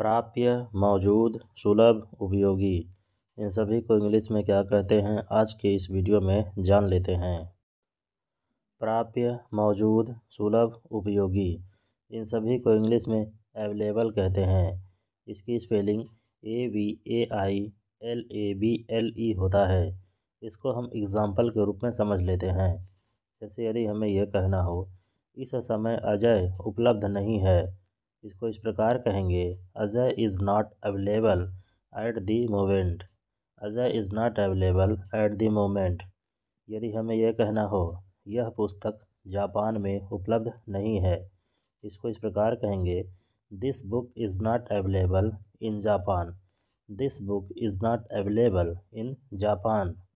प्राप्य मौजूद सुलभ उपयोगी इन सभी को इंग्लिश में क्या कहते हैं आज के इस वीडियो में जान लेते हैं प्राप्य मौजूद सुलभ उपयोगी इन सभी को इंग्लिश में अवेलेबल कहते हैं इसकी spelling A V A I L A B L E होता है इसको हम एग्ज़ाम्पल के रूप में समझ लेते हैं जैसे यदि हमें यह कहना हो इस समय अजय उपलब्ध नहीं है इसको इस प्रकार कहेंगे Ajay is not available at the moment Ajay is not available at the moment यदि हमें यह कहना हो यह पुस्तक जापान में उपलब्ध नहीं है इसको इस प्रकार कहेंगे this book is not available in Japan this book is not available in Japan